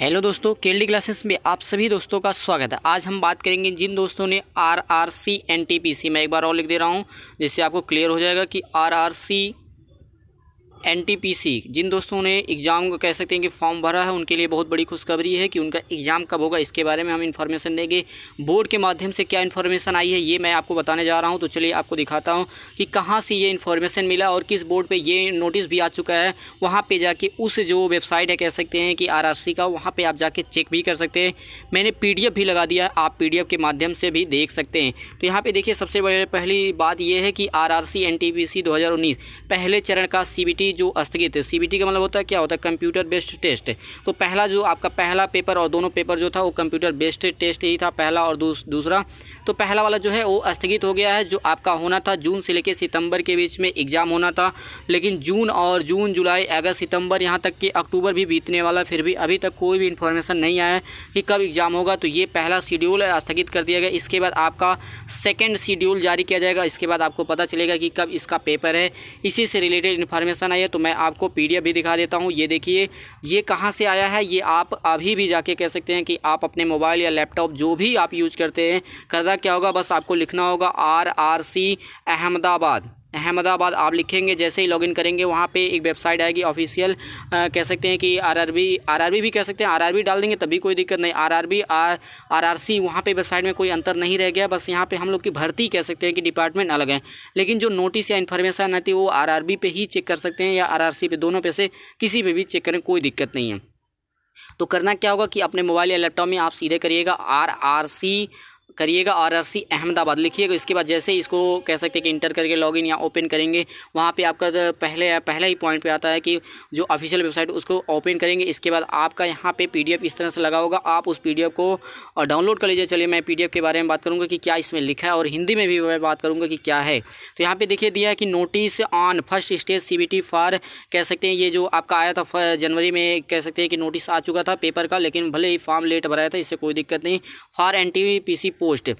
hello दोस्तों केल्डी classes में आप सभी दोस्तों का स्वागत है आज हम बात करेंगे जिन दोस्तों ने R R C N T P C मैं एक बार और लिख दे रहा हूँ जिससे आपको क्लियर हो जाएगा कि आर आर सी एन जिन दोस्तों ने एग्ज़ाम को कह सकते हैं कि फॉर्म भरा है उनके लिए बहुत बड़ी खुशखबरी है कि उनका एग्ज़ाम कब होगा इसके बारे में हम इन्फॉर्मेशन देंगे बोर्ड के माध्यम से क्या इन्फॉर्मेशन आई है ये मैं आपको बताने जा रहा हूँ तो चलिए आपको दिखाता हूँ कि कहाँ से ये इन्फॉर्मेशन मिला और किस बोर्ड पर ये नोटिस भी आ चुका है वहाँ पर जाके उस जो वेबसाइट है कह सकते हैं कि आर का वहाँ पर आप जाके चेक भी कर सकते हैं मैंने पी भी लगा दिया आप पी के माध्यम से भी देख सकते हैं तो यहाँ पर देखिए सबसे पहली बात यह है कि आर आर पहले चरण का सी सीबीटी जो स्थगित है सीबीटी का मतलब होता है क्या होता है कंप्यूटर बेस्ड टेस्ट तो पहला जो आपका पहला पेपर और दोनों पेपर जो था वो कंप्यूटर बेस्ड टेस्ट ही था पहला और दूस, दूसरा तो पहला वाला जो है वो स्थगित हो गया है जो आपका होना था जून से लेकर सितंबर के बीच में एग्ज़ाम होना था लेकिन जून और जून जुलाई अगस्त सितंबर यहाँ तक कि अक्टूबर भी बीतने वाला फिर भी अभी तक कोई भी इन्फॉर्मेशन नहीं आया कि कब एग्ज़ाम होगा तो ये पहला शेड्यूल स्थगित कर दिया गया इसके बाद आपका सेकेंड शेड्यूल जारी किया जाएगा इसके बाद आपको पता चलेगा कि कब इसका पेपर है इसी से रिलेटेड इन्फॉर्मेशन है तो मैं आपको पीडीएफ भी दिखा देता हूँ ये देखिए ये कहाँ से आया है ये आप अभी भी जाके कह सकते हैं कि आप अपने मोबाइल या लैपटॉप जो भी आप यूज करते हैं करना क्या होगा बस आपको लिखना होगा R R C Ahmedabad Ahmedabad आप लिखेंगे जैसे ही लॉगिन करेंगे वहाँ पे एक वेबसाइट आएगी ऑफिशियल कह सकते हैं कि आरआरबी आरआरबी भी कह सकते हैं आरआरबी डाल देंगे तभी कोई दिक्कत नहीं आरआरबी आर सी वहाँ पे वेबसाइट में कोई अंतर नहीं रह गया बस यहाँ पे हम लोग की भर्ती कह सकते हैं कि डिपार्टमेंट अलग है लेकिन जो नोटिस या इन्फॉर्मेशन आती है वो आर पे ही चेक कर सकते हैं या आर पे दोनों पे से किसी पर भी चेक करें कोई दिक्कत नहीं है तो करना क्या होगा कि अपने मोबाइल या लैपटॉप में आप सीधे करिएगा आर आर सी करिएगा आरआरसी अहमदाबाद लिखिएगा इसके बाद जैसे ही इसको कह सकते हैं कि इंटर करके लॉगिन या ओपन करेंगे वहाँ पे आपका तो पहले पहला ही पॉइंट पे आता है कि जो ऑफिशियल वेबसाइट उसको ओपन करेंगे इसके बाद आपका यहाँ पे पीडीएफ इस तरह से लगा होगा आप उस पी को डाउनलोड कर लीजिए चलिए मैं पी के बारे में बात करूँगा कि क्या इसमें लिखा है और हिंदी में भी मैं बात करूँगा कि क्या है तो यहाँ पर देखिए दिया है कि notice on first stage C for कह सकते हैं ये जो आपका आया था जनवरी में कह सकते हैं कि नोटिस आ चुका था पेपर का लेकिन भले ही फॉर्म लेट भराया था इससे कोई दिक्कत नहीं फॉर एन टी पोस्ट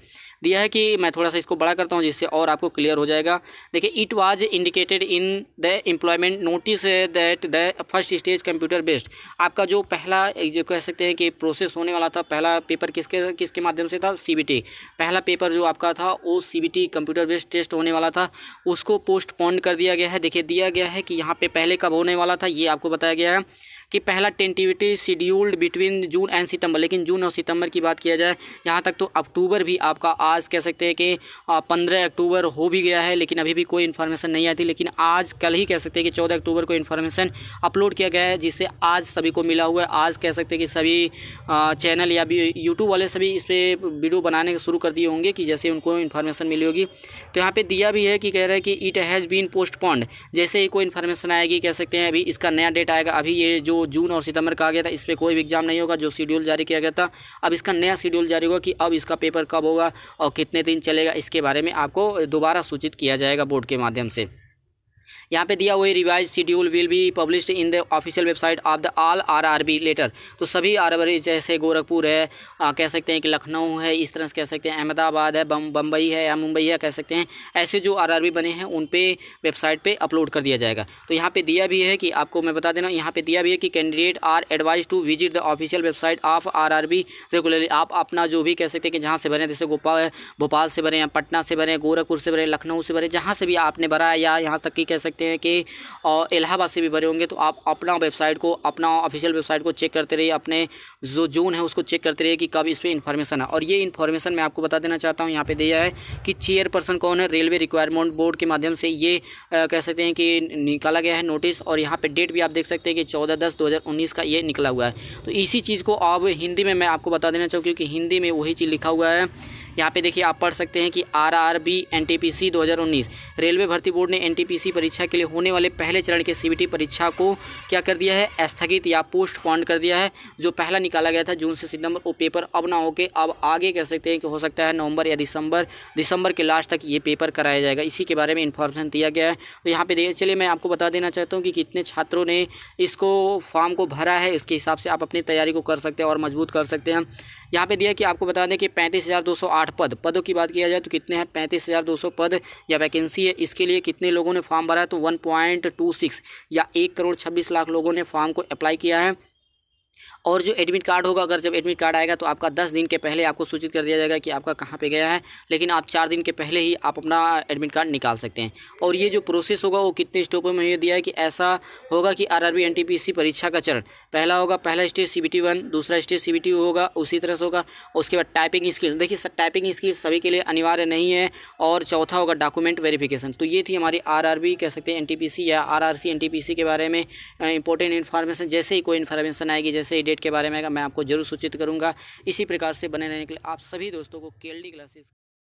दिया है कि मैं थोड़ा सा इसको बड़ा करता हूँ जिससे और आपको क्लियर हो जाएगा देखिए it was indicated in the employment notice that the first stage computer based आपका जो पहला जो कह सकते हैं कि प्रोसेस होने वाला था पहला पेपर किसके किसके माध्यम से था सी पहला पेपर जो आपका था वो सी कंप्यूटर बेस्ड टेस्ट होने वाला था उसको पोस्टपोन कर दिया गया है देखिए दिया गया है कि यहाँ पर पहले कब होने वाला था ये आपको बताया गया है कि पहला tentatively scheduled between June and September लेकिन जून और सितंबर की बात किया जाए यहाँ तक तो अक्टूबर भी आपका आज कह सकते हैं कि पंद्रह अक्टूबर हो भी गया है लेकिन अभी भी कोई इन्फॉर्मेशन नहीं आती लेकिन आज कल ही कह सकते हैं कि चौदह अक्टूबर को इन्फॉर्मेशन अपलोड किया गया है जिससे आज सभी को मिला हुआ है आज कह सकते हैं कि सभी चैनल या भी यूट्यूब वाले सभी इस पर वीडियो बनाने शुरू कर दिए होंगे कि जैसे उनको इन्फॉर्मेशन मिली होगी तो यहाँ पे दिया भी है कि कह रहे हैं कि इट हैज़ बीन पोस्टपोन्ड जैसे ही कोई इन्फॉर्मेशन आएगी कह सकते हैं अभी इसका नया डेट आएगा अभी ये जो जून और सितंबर का आ गया था इस पर कोई भी एग्ज़ाम नहीं होगा जो शेड्यूल जारी किया गया था अब इसका नया शेड्यूल जारी होगा कि अब इसका पेपर कब होगा और कितने दिन चलेगा इसके बारे में आपको दोबारा सूचित किया जाएगा बोर्ड के माध्यम से यहाँ पे दिया हुआ revised schedule will be published in the official website of the all RRB letter तो सभी आरआरबी जैसे गोरखपुर है आ, कह सकते हैं कि लखनऊ है इस तरह से कह सकते हैं अहमदाबाद है बम्बई है या मुंबई है कह सकते हैं ऐसे जो आर बने हैं उन पर वेबसाइट पर अपलोड कर दिया जाएगा तो यहाँ पर दिया भी है कि आपको मैं बता देना यहाँ पर दिया भी है कि candidate are advised to visit the official website of R regularly आप अपना जो भी कह सकते हैं कि जहाँ से बने जैसे गोपाल भोपाल से बने या पटना से बने गोरखपुर से बने लखनऊ से बने जहाँ से भी आपने भरा या यहाँ तक कि कह सकते हैं कि इलाहाबाद से भी भरे होंगे तो आप अपना वेबसाइट को अपना ऑफिशियल वेबसाइट को चेक करते रहिए अपने जो जोन है उसको चेक करते रहिए कि कब इस पर इन्फॉर्मेशन है और ये इन्फॉर्मेशन मैं आपको बता देना चाहता हूँ यहाँ पे दिया है कि चेयरपर्सन कौन है रेलवे रिक्वायरमेंट बोर्ड के माध्यम से ये कह सकते हैं कि निकाला गया है नोटिस और यहाँ पर डेट भी आप देख सकते हैं कि चौदह दस दो का ये निकला हुआ है तो इसी चीज़ को अब हिंदी में मैं आपको बता देना चाहूँ क्योंकि हिंदी में वही चीज़ लिखा हुआ है यहाँ पे देखिए आप पढ़ सकते हैं कि R R B N T P C दो हज़ार उन्नीस रेलवे भर्ती बोर्ड ने एन टी पी सी परीक्षा के लिए होने वाले पहले चरण के सी बी टी परीक्षा को क्या कर दिया है स्थगित या पॉन्ड कर दिया है जो पहला निकाला गया था जून से सितंबर वो पेपर अब ना होके अब आगे कह सकते हैं कि हो सकता है नवंबर या दिसंबर दिसंबर के लास्ट तक ये पेपर कराया जाएगा इसी के बारे में इन्फॉर्मेशन दिया गया है तो यहाँ पे देखिए चलिए मैं आपको बता देना चाहता हूँ कि कितने छात्रों ने इसको फॉर्म को भरा है इसके हिसाब से आप अपनी तैयारी को कर सकते हैं और मजबूत कर सकते हैं यहाँ पे दिया कि आपको बता दें कि पैंतीस हज़ार दो सौ आठ आठ पद पदों की बात किया जाए तो कितने हैं पैंतीस हज़ार दो सौ पद या वैकेंसी है इसके लिए कितने लोगों ने फॉर्म भरा है तो वन पॉइंट टू सिक्स या एक करोड़ छब्बीस लाख लोगों ने फॉर्म को अप्लाई किया है और जो एडमिट कार्ड होगा अगर जब एडमिट कार्ड आएगा तो आपका दस दिन के पहले आपको सूचित कर दिया जाएगा कि आपका कहाँ पे गया है लेकिन आप चार दिन के पहले ही आप अपना एडमिट कार्ड निकाल सकते हैं और ये जो प्रोसेस होगा वो कितने स्टेपों में ये दिया है कि ऐसा होगा कि आर आर परीक्षा का चरण पहला होगा पहला स्टेज सी बी दूसरा स्टेज सी बी होगा उसी तरह से होगा उसके बाद टाइपिंग स्किल देखिए सर टाइपिंग स्किल सभी के लिए अनिवार्य नहीं है और चौथा होगा डॉक्यूमेंट वेरीफिकेशन तो ये थी हमारी आर कह सकते हैं एन या आर के बारे में इंपॉर्टेंट इन्फॉर्मेशन जैसे ही कोई इन्फॉर्मेशन आएगी जैसे सही डेट के बारे में मैं आपको जरूर सूचित करूँगा इसी प्रकार से बने रहने के लिए आप सभी दोस्तों को के क्लासेस